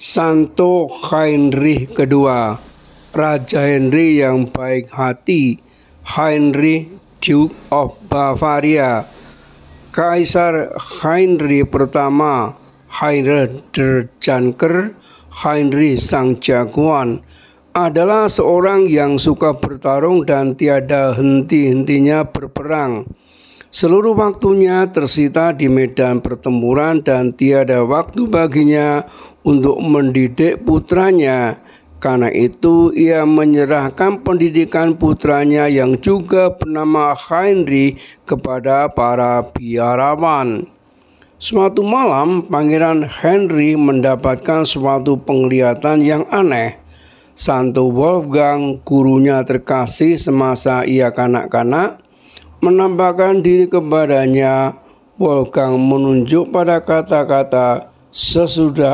Santo Heinrich kedua, Raja Henry yang baik hati, Heinrich Duke of Bavaria, Kaisar Heinrich pertama, Heinrich der Janker, Heinrich Sang Jagoan, adalah seorang yang suka bertarung dan tiada henti-hentinya berperang Seluruh waktunya tersita di medan pertempuran dan tiada waktu baginya untuk mendidik putranya. Karena itu ia menyerahkan pendidikan putranya yang juga bernama Henry kepada para biarawan. Suatu malam Pangeran Henry mendapatkan suatu penglihatan yang aneh. Santo Wolfgang, gurunya terkasih semasa ia kanak-kanak, menampakkan diri kepadanya, Wolfgang menunjuk pada kata-kata sesudah